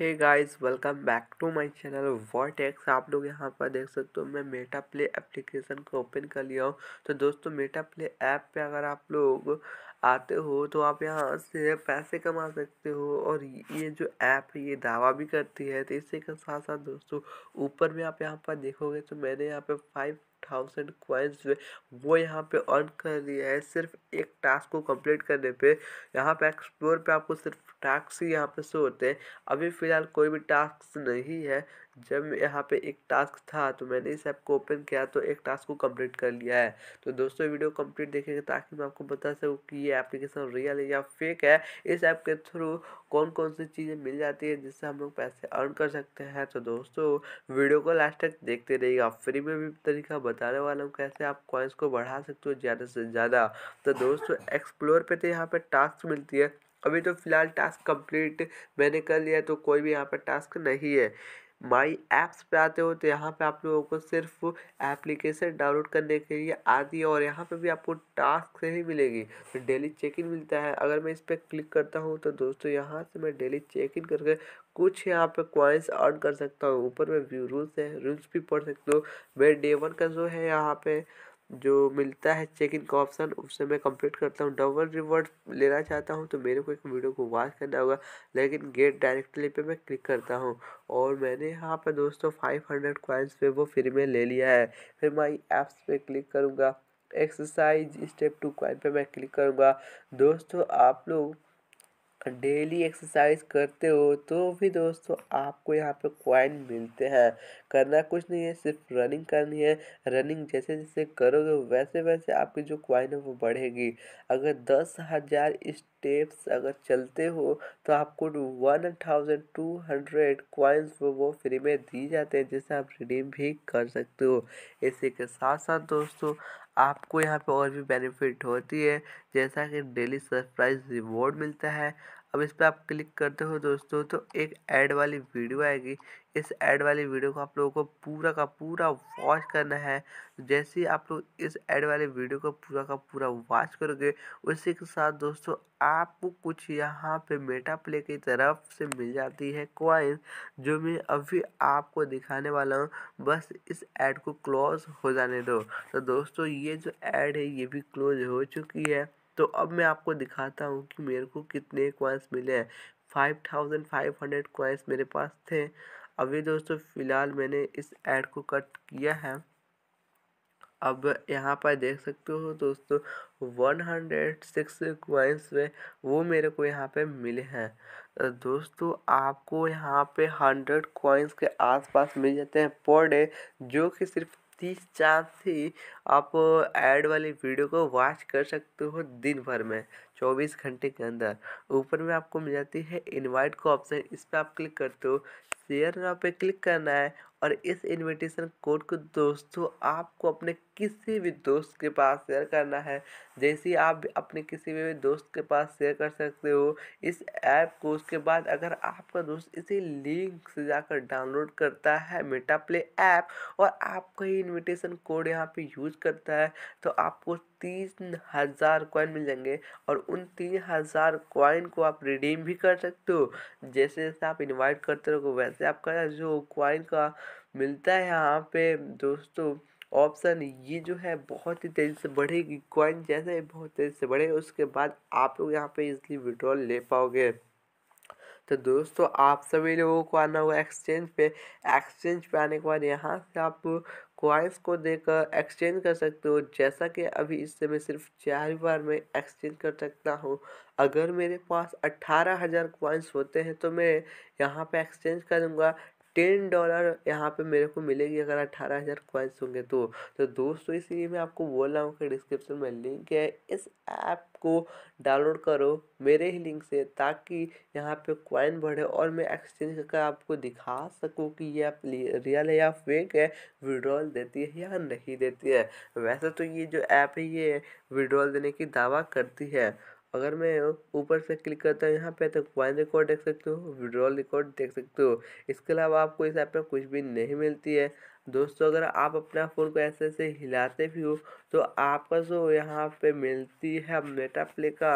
hey guys welcome back to my channel what आप लोग यहाँ पर देख सकते हो मैं मेटा प्ले एप्लीकेशन को ओपन कर लिया हूँ तो दोस्तों मेटा प्ले ऐप पे अगर आप लोग आते हो तो आप यहाँ से पैसे कमा सकते हो और ये जो ऐप है ये दावा भी करती है तो इसी के साथ साथ दोस्तों ऊपर में आप यहाँ पर देखोगे तो मैंने यहाँ पर फाइव थाउजेंड क्वाइंस वो यहाँ पे अर्न कर लिया है सिर्फ एक टास्क को कंप्लीट करने पे यहाँ पे एक्सप्लोर पे आपको सिर्फ टास्क यहाँ पे शो होते हैं अभी फ़िलहाल कोई भी टास्क नहीं है जब यहाँ पे एक टास्क था तो मैंने इस ऐप को ओपन किया तो एक टास्क को कंप्लीट कर लिया है तो दोस्तों वीडियो कंप्लीट देखेंगे ताकि मैं आपको बता सकूँ कि ये एप्लीकेशन रियल है या फेक है इस ऐप के थ्रू कौन कौन सी चीज़ें मिल जाती है जिससे हम लोग पैसे अर्न कर सकते हैं तो दोस्तों वीडियो को लास्ट तक देखते रहिएगा फ्री में भी तरीका बताने वाला हूँ कैसे आप कॉइन्स को बढ़ा सकते हो ज़्यादा से ज़्यादा तो दोस्तों एक्सप्लोर पर तो यहाँ पर टास्क मिलती है अभी तो फ़िलहाल टास्क कंप्लीट मैंने कर लिया तो कोई भी यहाँ पर टास्क नहीं है माई ऐप्स पे आते हो तो यहाँ पे आप लोगों को सिर्फ एप्लीकेशन डाउनलोड करने के लिए आती है और यहाँ पे भी आपको टास्क से ही मिलेगी तो डेली चेक इन मिलता है अगर मैं इस पर क्लिक करता हूँ तो दोस्तों यहाँ से मैं डेली चेक इन करके कुछ यहाँ पे क्वाइंस अर्न कर सकता हूँ ऊपर में व्यू रूल्स है रूल्स भी पढ़ सकते हो मेरे डे वन का जो है यहाँ पे जो मिलता है चेक इन का ऑप्शन उससे मैं कंप्लीट करता हूँ डबल रिवॉर्ड लेना चाहता हूँ तो मेरे को एक वीडियो को वॉच करना होगा लेकिन गेट डायरेक्टली पे मैं क्लिक करता हूँ और मैंने यहाँ पर दोस्तों फाइव हंड्रेड क्वाइंस पे वो फ्री में ले लिया है फिर मैं ऐप्स पे क्लिक करूँगा एक्सरसाइज स्टेप टू क्वाइन पे मैं क्लिक करूँगा दोस्तों आप लोग डेली एक्सरसाइज करते हो तो भी दोस्तों आपको यहाँ पे क्वाइन मिलते हैं करना कुछ नहीं है सिर्फ रनिंग करनी है रनिंग जैसे जैसे करोगे वैसे वैसे आपकी जो क्वाइन है वो बढ़ेगी अगर दस हज़ार स्टेप्स अगर चलते हो तो आपको one thousand two hundred coins वो वो फ्री में दी जाते हैं जिसे आप रिडीम भी कर सकते हो इसी के साथ साथ दोस्तों आपको यहाँ पे और भी बेनिफिट होती है जैसा कि डेली सरप्राइज रिवॉर्ड मिलता है अब इस पर आप क्लिक करते हो दोस्तों तो एक ऐड वाली वीडियो आएगी इस ऐड वाली वीडियो को आप लोगों को पूरा का पूरा वॉच करना है जैसे ही आप लोग इस ऐड वाली वीडियो को पूरा का पूरा वॉच करोगे उसी के साथ दोस्तों आपको कुछ यहाँ पे मेटा प्ले की तरफ से मिल जाती है कॉइन जो मैं अभी आपको दिखाने वाला हूँ बस इस ऐड को क्लोज हो जाने दो तो दोस्तों ये जो ऐड है ये भी क्लोज हो चुकी है तो अब मैं आपको दिखाता हूँ कि मेरे को कितने कॉइन्स मिले हैं five thousand five hundred coins मेरे पास थे अभी दोस्तों फ़िलहाल मैंने इस एड को कट किया है अब यहाँ पर देख सकते हो दोस्तों वन हंड्रेड सिक्स क्वाइंस में वो मेरे को यहाँ पे मिले हैं दोस्तों आपको यहाँ पे हंड्रेड क्वाइंस के आसपास मिल जाते हैं पर डे जो कि सिर्फ तीस चांस ही आप ऐड वाली वीडियो को वॉच कर सकते हो दिन भर में चौबीस घंटे के अंदर ऊपर में आपको मिल जाती है इनवाइट का ऑप्शन इस पर आप क्लिक करते हो शेयर पे क्लिक करना है और इस इनविटेशन कोड को दोस्तों आपको अपने किसी भी दोस्त के पास शेयर करना है जैसे आप अपने किसी भी दोस्त के पास शेयर कर सकते हो इस ऐप को उसके बाद अगर आपका दोस्त इसी लिंक से जाकर डाउनलोड करता है मेटा प्ले ऐप और आपका ही इन्विटेशन कोड यहाँ पे यूज करता है तो आपको तीन हज़ार कॉइन मिल जाएंगे और उन तीन हज़ार कॉइन को आप रिडीम भी कर सकते हो जैसे जैसे आप इन्वाइट करते रहोगे वैसे आपका जो कॉइन का मिलता है यहाँ पे दोस्तों ऑप्शन ये जो है बहुत ही तेज़ी से बढ़ेगी कॉइन जैसे ही बहुत तेज़ी से बढ़े उसके बाद आप लोग यहाँ पे इसलिए विड्रॉल ले पाओगे तो दोस्तों आप सभी लोगों को आना होगा एक्सचेंज पे एक्सचेंज पे आने के बाद यहाँ से आप कॉइंस को देकर एक्सचेंज कर सकते हो जैसा कि अभी इससे मैं सिर्फ चार बार में एक्सचेंज कर सकता हूँ अगर मेरे पास अट्ठारह हज़ार कॉइन्स होते हैं तो मैं यहाँ पे एक्सचेंज करूँगा टेन डॉलर यहाँ पे मेरे को मिलेगी अगर अट्ठारह हज़ार क्वाइंस होंगे तो तो दोस्तों इसलिए मैं आपको बोल रहा हूँ कि डिस्क्रिप्शन में लिंक है इस ऐप को डाउनलोड करो मेरे ही लिंक से ताकि यहाँ पे क्वाइन बढ़े और मैं एक्सचेंज करके आपको दिखा सकूँ कि ये ऐप रियल है या फेक है विड्रॉल देती है या नहीं देती है वैसे तो ये जो ऐप है ये विड्रॉल देने की दावा करती है अगर मैं ऊपर से क्लिक करता हूँ यहाँ पे तो वाइन रिकॉर्ड देख सकते हो विड्रॉल रिकॉर्ड देख सकते हो इसके अलावा आपको इस ऐप में कुछ भी नहीं मिलती है दोस्तों अगर आप अपना फ़ोन को ऐसे ऐसे हिलाते भी हो तो आपका जो यहाँ पे मिलती है मेटा प्ले का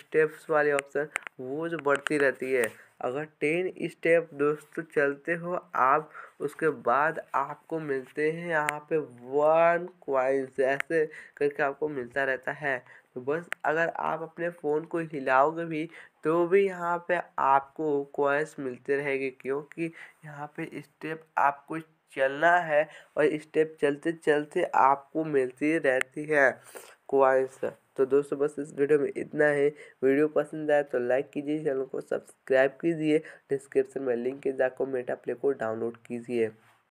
स्टेप्स वाले ऑप्शन वो जो बढ़ती रहती है अगर टेन स्टेप दोस्तों चलते हो आप उसके बाद आपको मिलते हैं यहाँ पे वन क्वाइंस ऐसे करके आपको मिलता रहता है तो बस अगर आप अपने फ़ोन को हिलाओगे भी तो भी यहाँ पे आपको क्वाइंस मिलते रहेंगे क्योंकि यहाँ पे स्टेप आपको चलना है और स्टेप चलते चलते आपको मिलती रहती है क्वाइंस तो दोस्तों बस इस वीडियो में इतना है वीडियो पसंद आए तो लाइक कीजिए चैनल को सब्सक्राइब कीजिए डिस्क्रिप्शन में लिंक के जाकर मेटा प्ले को डाउनलोड कीजिए